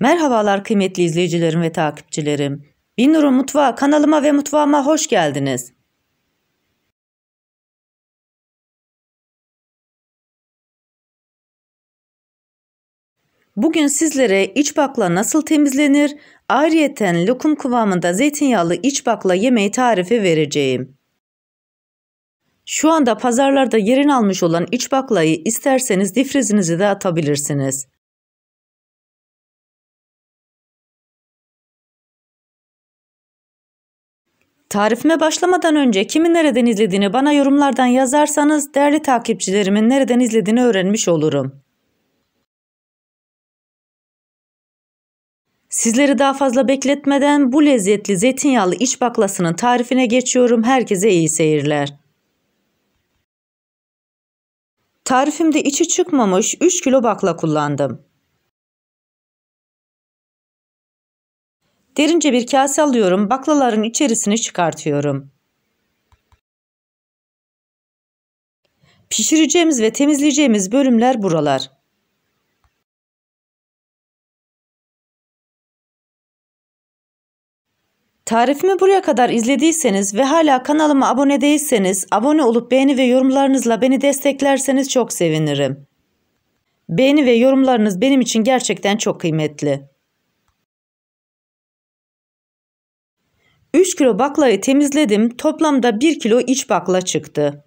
Merhabalar kıymetli izleyicilerim ve takipçilerim. Binur'un Mutfağı kanalıma ve mutfağıma hoş geldiniz. Bugün sizlere iç bakla nasıl temizlenir, ayrıyeten lokum kıvamında zeytinyağlı iç bakla yemeği tarifi vereceğim. Şu anda pazarlarda yerini almış olan iç baklayı isterseniz difrizinizi de atabilirsiniz. Tarifime başlamadan önce kimi nereden izlediğini bana yorumlardan yazarsanız değerli takipçilerimin nereden izlediğini öğrenmiş olurum. Sizleri daha fazla bekletmeden bu lezzetli zeytinyağlı iç baklasının tarifine geçiyorum. Herkese iyi seyirler. Tarifimde içi çıkmamış 3 kilo bakla kullandım. Derince bir kase alıyorum. Baklaların içerisini çıkartıyorum. Pişireceğimiz ve temizleyeceğimiz bölümler buralar. Tarifimi buraya kadar izlediyseniz ve hala kanalıma abone değilseniz, abone olup beğeni ve yorumlarınızla beni desteklerseniz çok sevinirim. Beğeni ve yorumlarınız benim için gerçekten çok kıymetli. 3 kilo baklayı temizledim. Toplamda 1 kilo iç bakla çıktı.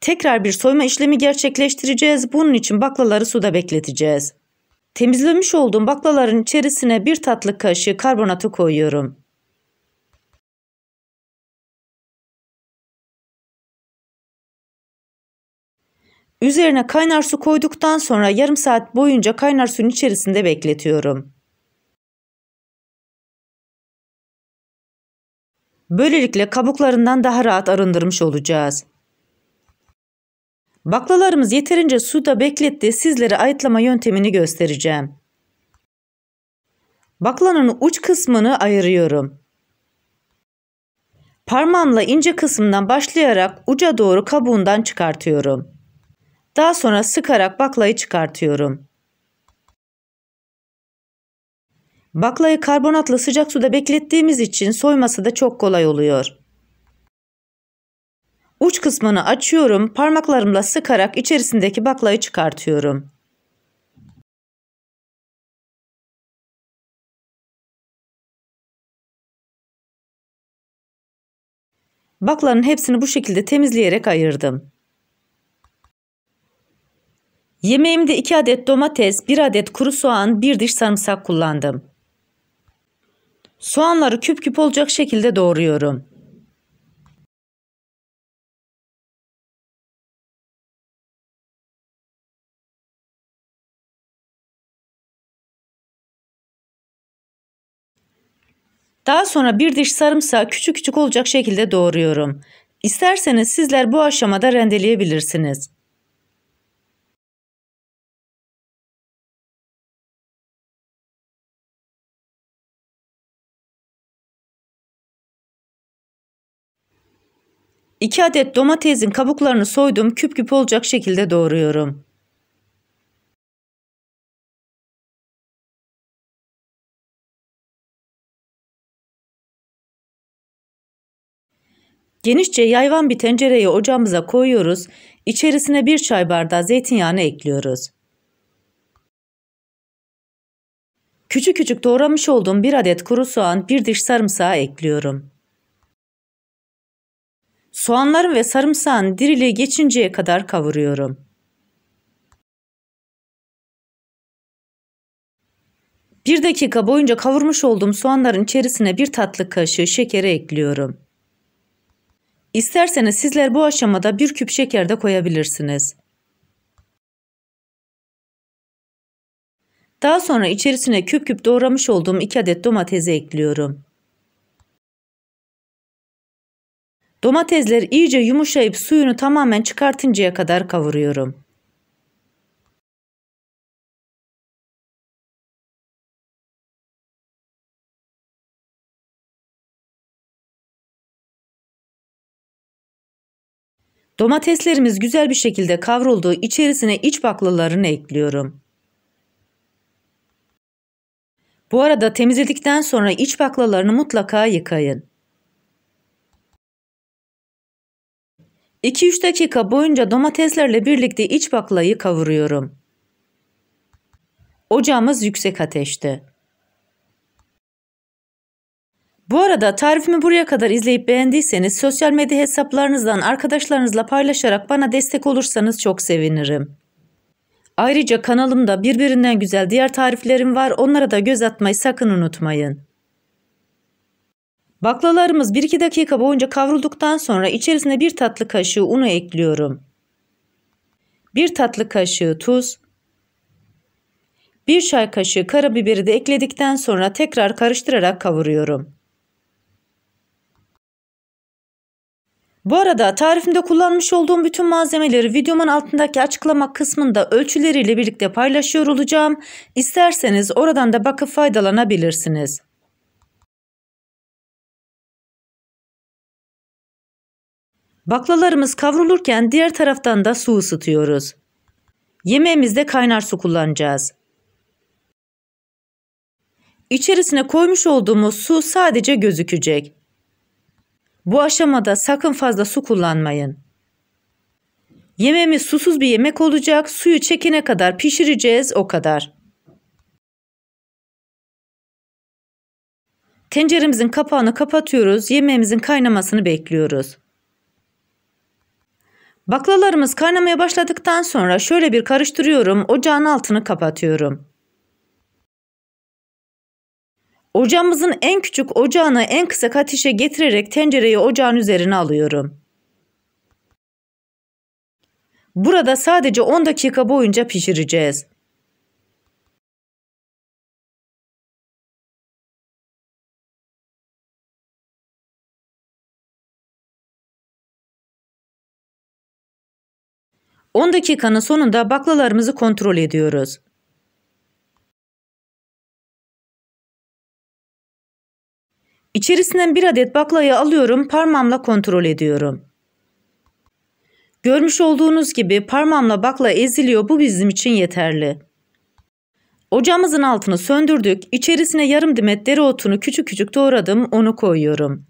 Tekrar bir soyma işlemi gerçekleştireceğiz. Bunun için baklaları suda bekleteceğiz. Temizlemiş olduğum baklaların içerisine bir tatlı kaşığı karbonatı koyuyorum. Üzerine kaynar su koyduktan sonra yarım saat boyunca kaynar suyun içerisinde bekletiyorum. Böylelikle kabuklarından daha rahat arındırmış olacağız. Baklalarımız yeterince suda bekletti sizlere ayıtlama yöntemini göstereceğim. Baklanın uç kısmını ayırıyorum. Parmağımla ince kısmından başlayarak uca doğru kabuğundan çıkartıyorum. Daha sonra sıkarak baklayı çıkartıyorum. Baklayı karbonatla sıcak suda beklettiğimiz için soyması da çok kolay oluyor. Uç kısmını açıyorum, parmaklarımla sıkarak içerisindeki baklayı çıkartıyorum. Bakların hepsini bu şekilde temizleyerek ayırdım. Yemeğimde 2 adet domates, 1 adet kuru soğan, 1 diş sarımsak kullandım. Soğanları küp küp olacak şekilde doğruyorum. Daha sonra bir diş sarımsağı küçük küçük olacak şekilde doğruyorum. İsterseniz sizler bu aşamada rendeleyebilirsiniz. 2 adet domatesin kabuklarını soydum küp küp olacak şekilde doğruyorum. Genişçe yayvan bir tencereyi ocağımıza koyuyoruz. İçerisine bir çay bardağı zeytinyağını ekliyoruz. Küçük küçük doğramış olduğum bir adet kuru soğan, bir diş sarımsağı ekliyorum. Soğanların ve sarımsağın diriliği geçinceye kadar kavuruyorum. Bir dakika boyunca kavurmuş olduğum soğanların içerisine bir tatlı kaşığı şekeri ekliyorum. İsterseniz sizler bu aşamada bir küp şeker de koyabilirsiniz. Daha sonra içerisine küp küp doğramış olduğum iki adet domatesi ekliyorum. Domatesler iyice yumuşayıp suyunu tamamen çıkartıncaya kadar kavuruyorum. Domateslerimiz güzel bir şekilde kavruldu. İçerisine iç baklalarını ekliyorum. Bu arada temizledikten sonra iç baklalarını mutlaka yıkayın. 2-3 dakika boyunca domateslerle birlikte iç baklayı kavuruyorum. Ocağımız yüksek ateşte. Bu arada tarifimi buraya kadar izleyip beğendiyseniz sosyal medya hesaplarınızdan arkadaşlarınızla paylaşarak bana destek olursanız çok sevinirim. Ayrıca kanalımda birbirinden güzel diğer tariflerim var onlara da göz atmayı sakın unutmayın. Baklalarımız bir iki dakika boyunca kavrulduktan sonra içerisine bir tatlı kaşığı unu ekliyorum. bir tatlı kaşığı tuz, bir çay kaşığı karabiberi de ekledikten sonra tekrar karıştırarak kavuruyorum. Bu arada tarifimde kullanmış olduğum bütün malzemeleri videomun altındaki açıklama kısmında ölçüleriyle birlikte paylaşıyor olacağım. İsterseniz oradan da bakıp faydalanabilirsiniz. Baklalarımız kavrulurken diğer taraftan da su ısıtıyoruz. Yemeğimizde kaynar su kullanacağız. İçerisine koymuş olduğumuz su sadece gözükecek. Bu aşamada sakın fazla su kullanmayın. Yemeğimiz susuz bir yemek olacak. Suyu çekene kadar pişireceğiz o kadar. Tenceremizin kapağını kapatıyoruz. Yemeğimizin kaynamasını bekliyoruz. Baklalarımız kaynamaya başladıktan sonra şöyle bir karıştırıyorum. Ocağın altını kapatıyorum. Ocağımızın en küçük ocağını en kısa ateşe getirerek tencereyi ocağın üzerine alıyorum. Burada sadece 10 dakika boyunca pişireceğiz. 10 dakikanın sonunda baklalarımızı kontrol ediyoruz. İçerisinden bir adet baklayı alıyorum, parmağımla kontrol ediyorum. Görmüş olduğunuz gibi parmağımla bakla eziliyor, bu bizim için yeterli. Ocağımızın altını söndürdük, içerisine yarım dimet dereotunu küçük küçük doğradım, onu koyuyorum.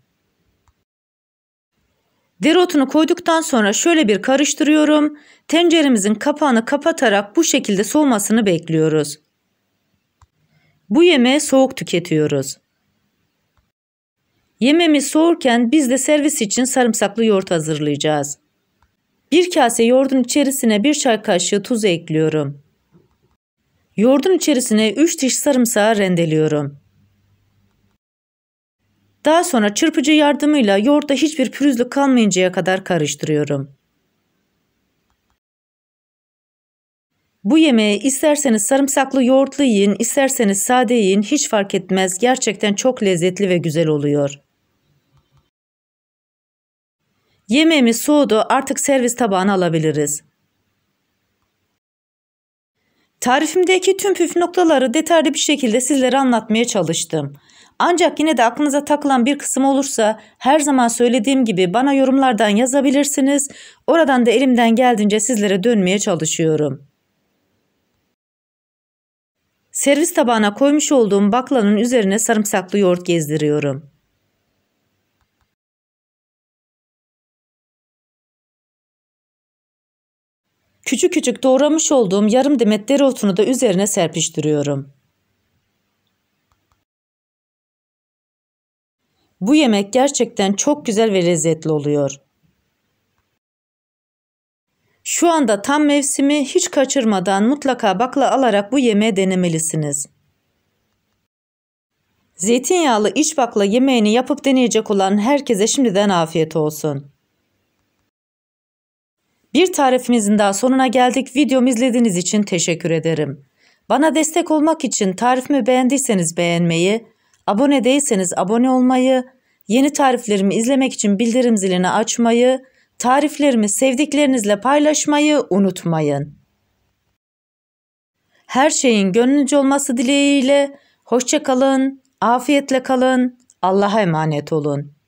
Dereotunu koyduktan sonra şöyle bir karıştırıyorum. Tenceremizin kapağını kapatarak bu şekilde soğumasını bekliyoruz. Bu yemeği soğuk tüketiyoruz. Yemeğimiz soğurken biz de servis için sarımsaklı yoğurt hazırlayacağız. Bir kase yoğurdun içerisine bir çay kaşığı tuz ekliyorum. Yoğurdun içerisine 3 diş sarımsağı rendeliyorum. Daha sonra çırpıcı yardımıyla yoğurtta hiçbir pürüzlük kalmayıncaya kadar karıştırıyorum. Bu yemeği isterseniz sarımsaklı yoğurtlu yiyin, isterseniz sade yiyin hiç fark etmez. Gerçekten çok lezzetli ve güzel oluyor. Yemeğimiz soğudu artık servis tabağına alabiliriz. Tarifimdeki tüm püf noktaları detaylı bir şekilde sizlere anlatmaya çalıştım. Ancak yine de aklınıza takılan bir kısım olursa her zaman söylediğim gibi bana yorumlardan yazabilirsiniz. Oradan da elimden geldiğince sizlere dönmeye çalışıyorum. Servis tabağına koymuş olduğum baklanın üzerine sarımsaklı yoğurt gezdiriyorum. Küçük küçük doğramış olduğum yarım demet dereotunu da üzerine serpiştiriyorum. Bu yemek gerçekten çok güzel ve lezzetli oluyor. Şu anda tam mevsimi hiç kaçırmadan mutlaka bakla alarak bu yemeği denemelisiniz. Zeytinyağlı iç bakla yemeğini yapıp deneyecek olan herkese şimdiden afiyet olsun. Bir tarifimizin daha sonuna geldik. Videomu izlediğiniz için teşekkür ederim. Bana destek olmak için tarifimi beğendiyseniz beğenmeyi, Abone değilseniz abone olmayı, yeni tariflerimi izlemek için bildirim zilini açmayı, tariflerimi sevdiklerinizle paylaşmayı unutmayın. Her şeyin gönlünce olması dileğiyle hoşçakalın, afiyetle kalın, Allah'a emanet olun.